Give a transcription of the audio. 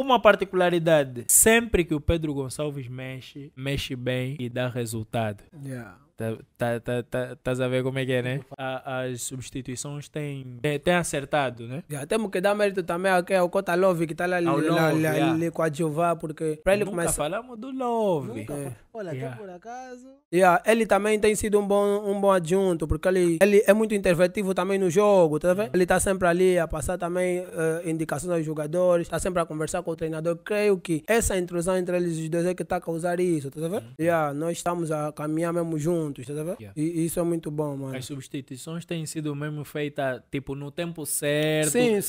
Uma particularidade: sempre que o Pedro Gonçalves mexe, mexe bem e dá resultado. Yeah. Estás tá, tá, tá, tá a ver como é que é, né? as substituições têm, têm, acertado, né? Yeah, temos que dar mérito também ao, ao é Cota Love, que está lá, lá, lá, yeah. ali coadjuvar, porque para ele Nunca começa... falamos do Love. É. Olha, yeah. até por acaso... Yeah, ele também tem sido um bom, um bom adjunto, porque ele, ele é muito interventivo também no jogo, tá vendo? Uhum. Ele está sempre ali a passar também uh, indicações aos jogadores, está sempre a conversar com o treinador. Creio que essa intrusão entre eles dois é que está a causar isso, tá vendo? Yeah, uhum. nós estamos a caminhar mesmo juntos juntos, Yeah. E, e isso é muito bom, mano. As substituições têm sido mesmo feitas, tipo, no tempo certo. Sim, sim.